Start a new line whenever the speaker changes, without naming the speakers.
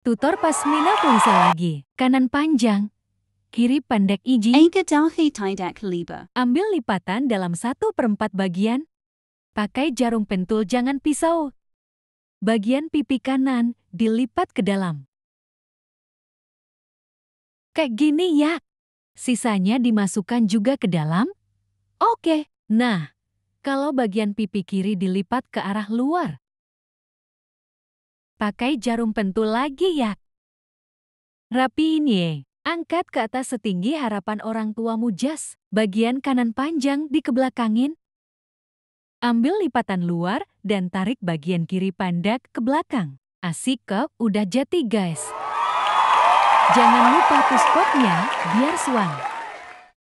Tutor pasmina pulsa lagi. Kanan panjang. Kiri pendek iji. Ambil lipatan dalam satu perempat bagian. Pakai jarum pentul jangan pisau. Bagian pipi kanan dilipat ke dalam. Kayak gini ya. Sisanya dimasukkan juga ke dalam. Oke, nah. Kalau bagian pipi kiri dilipat ke arah luar, Pakai jarum pentul lagi ya. Rapiin ye. Angkat ke atas setinggi harapan orang tuamu jas, bagian kanan panjang di kebelakangin. Ambil lipatan luar dan tarik bagian kiri pandak ke belakang. Asik ke, udah jadi guys. Jangan lupa push popnya biar suang.